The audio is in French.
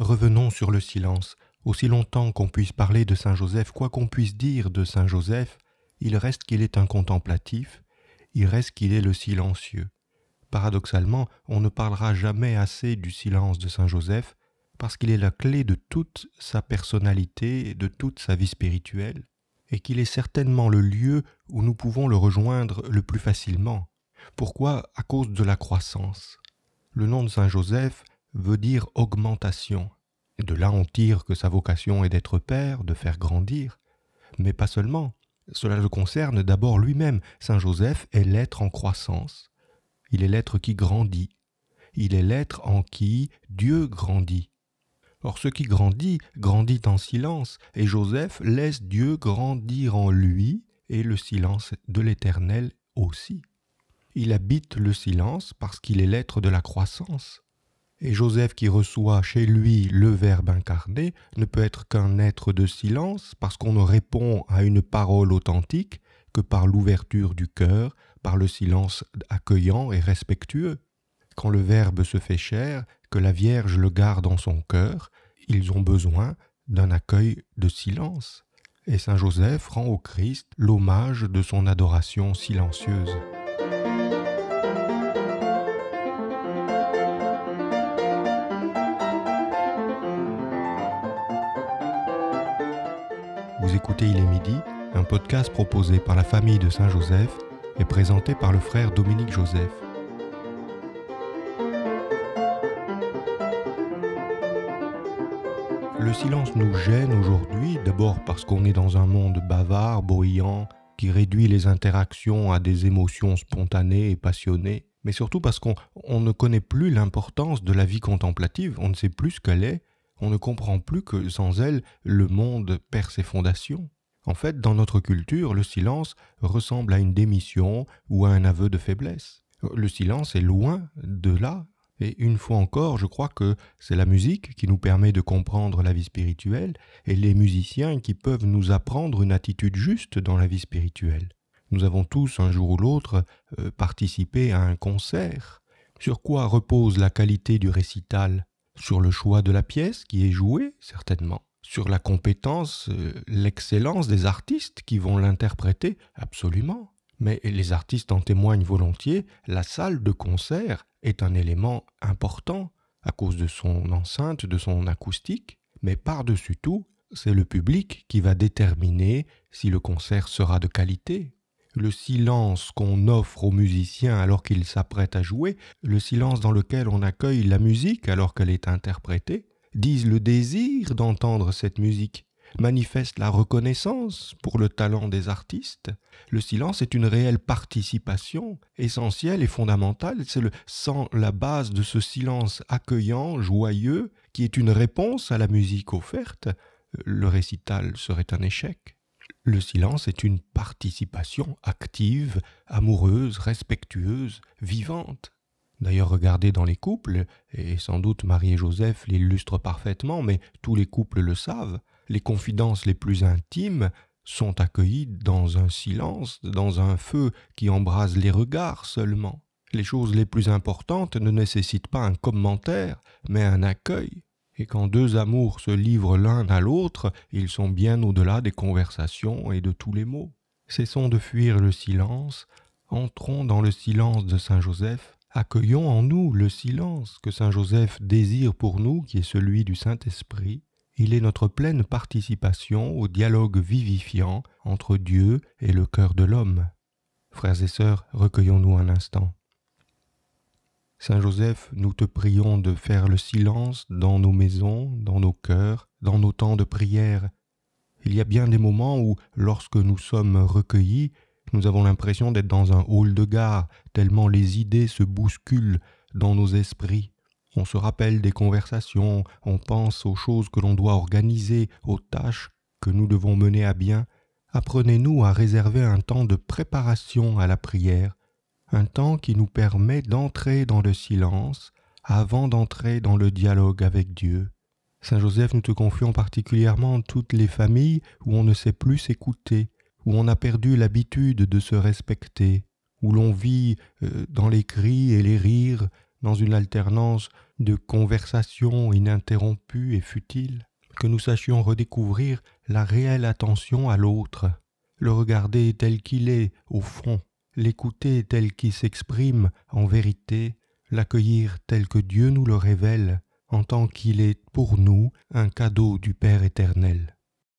Revenons sur le silence. Aussi longtemps qu'on puisse parler de Saint Joseph, quoi qu'on puisse dire de Saint Joseph, il reste qu'il est un contemplatif, il reste qu'il est le silencieux. Paradoxalement, on ne parlera jamais assez du silence de Saint Joseph, parce qu'il est la clé de toute sa personnalité et de toute sa vie spirituelle, et qu'il est certainement le lieu où nous pouvons le rejoindre le plus facilement. Pourquoi À cause de la croissance. Le nom de Saint Joseph veut dire augmentation. de là on tire que sa vocation est d'être père, de faire grandir. Mais pas seulement. Cela le concerne d'abord lui-même. Saint Joseph est l'être en croissance. Il est l'être qui grandit. Il est l'être en qui Dieu grandit. Or ce qui grandit, grandit en silence, et Joseph laisse Dieu grandir en lui, et le silence de l'Éternel aussi. Il habite le silence parce qu'il est l'être de la croissance. Et Joseph qui reçoit chez lui le Verbe incarné ne peut être qu'un être de silence parce qu'on ne répond à une parole authentique que par l'ouverture du cœur, par le silence accueillant et respectueux. Quand le Verbe se fait chair, que la Vierge le garde en son cœur, ils ont besoin d'un accueil de silence. Et Saint Joseph rend au Christ l'hommage de son adoration silencieuse. écoutez Il est midi, un podcast proposé par la famille de Saint-Joseph et présenté par le frère Dominique Joseph. Le silence nous gêne aujourd'hui, d'abord parce qu'on est dans un monde bavard, bruyant, qui réduit les interactions à des émotions spontanées et passionnées, mais surtout parce qu'on ne connaît plus l'importance de la vie contemplative, on ne sait plus ce qu'elle est, on ne comprend plus que sans elle, le monde perd ses fondations. En fait, dans notre culture, le silence ressemble à une démission ou à un aveu de faiblesse. Le silence est loin de là. Et une fois encore, je crois que c'est la musique qui nous permet de comprendre la vie spirituelle et les musiciens qui peuvent nous apprendre une attitude juste dans la vie spirituelle. Nous avons tous, un jour ou l'autre, euh, participé à un concert. Sur quoi repose la qualité du récital sur le choix de la pièce qui est jouée, certainement, sur la compétence, euh, l'excellence des artistes qui vont l'interpréter, absolument. Mais les artistes en témoignent volontiers, la salle de concert est un élément important à cause de son enceinte, de son acoustique, mais par-dessus tout, c'est le public qui va déterminer si le concert sera de qualité le silence qu'on offre aux musiciens alors qu'ils s'apprêtent à jouer, le silence dans lequel on accueille la musique alors qu'elle est interprétée, disent le désir d'entendre cette musique, manifestent la reconnaissance pour le talent des artistes. Le silence est une réelle participation essentielle et fondamentale, c'est sans la base de ce silence accueillant, joyeux, qui est une réponse à la musique offerte, euh, le récital serait un échec. Le silence est une participation active, amoureuse, respectueuse, vivante. D'ailleurs, regardez dans les couples, et sans doute Marie et Joseph l'illustrent parfaitement, mais tous les couples le savent, les confidences les plus intimes sont accueillies dans un silence, dans un feu qui embrase les regards seulement. Les choses les plus importantes ne nécessitent pas un commentaire, mais un accueil, et quand deux amours se livrent l'un à l'autre, ils sont bien au-delà des conversations et de tous les mots. Cessons de fuir le silence, entrons dans le silence de Saint Joseph, accueillons en nous le silence que Saint Joseph désire pour nous, qui est celui du Saint-Esprit. Il est notre pleine participation au dialogue vivifiant entre Dieu et le cœur de l'homme. Frères et sœurs, recueillons-nous un instant. Saint Joseph, nous te prions de faire le silence dans nos maisons, dans nos cœurs, dans nos temps de prière. Il y a bien des moments où, lorsque nous sommes recueillis, nous avons l'impression d'être dans un hall de gare, tellement les idées se bousculent dans nos esprits. On se rappelle des conversations, on pense aux choses que l'on doit organiser, aux tâches que nous devons mener à bien. Apprenez-nous à réserver un temps de préparation à la prière, un temps qui nous permet d'entrer dans le silence avant d'entrer dans le dialogue avec Dieu. Saint Joseph nous te confions particulièrement toutes les familles où on ne sait plus s'écouter, où on a perdu l'habitude de se respecter, où l'on vit euh, dans les cris et les rires, dans une alternance de conversations ininterrompues et futiles, que nous sachions redécouvrir la réelle attention à l'autre, le regarder tel qu'il est au fond, l'écouter tel qu'il s'exprime en vérité, l'accueillir tel que Dieu nous le révèle, en tant qu'il est pour nous un cadeau du Père éternel.